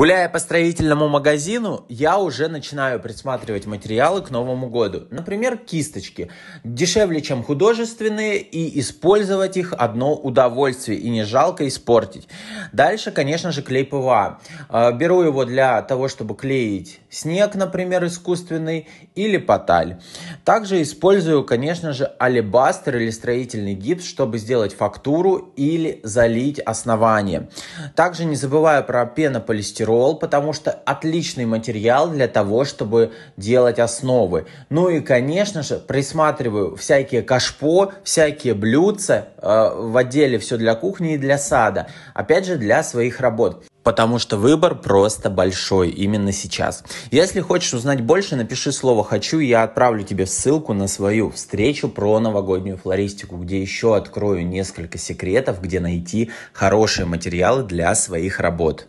Гуляя по строительному магазину, я уже начинаю присматривать материалы к Новому году. Например, кисточки. Дешевле, чем художественные, и использовать их одно удовольствие, и не жалко испортить. Дальше, конечно же, клей ПВА. Э, беру его для того, чтобы клеить снег, например, искусственный, или поталь. Также использую, конечно же, алебастер или строительный гипс, чтобы сделать фактуру или залить основание. Также не забываю про пенополистирол ролл, потому что отличный материал для того, чтобы делать основы. Ну и, конечно же, присматриваю всякие кашпо, всякие блюдца э, в отделе все для кухни и для сада. Опять же, для своих работ. Потому что выбор просто большой именно сейчас. Если хочешь узнать больше, напиши слово «хочу», и я отправлю тебе ссылку на свою встречу про новогоднюю флористику, где еще открою несколько секретов, где найти хорошие материалы для своих работ.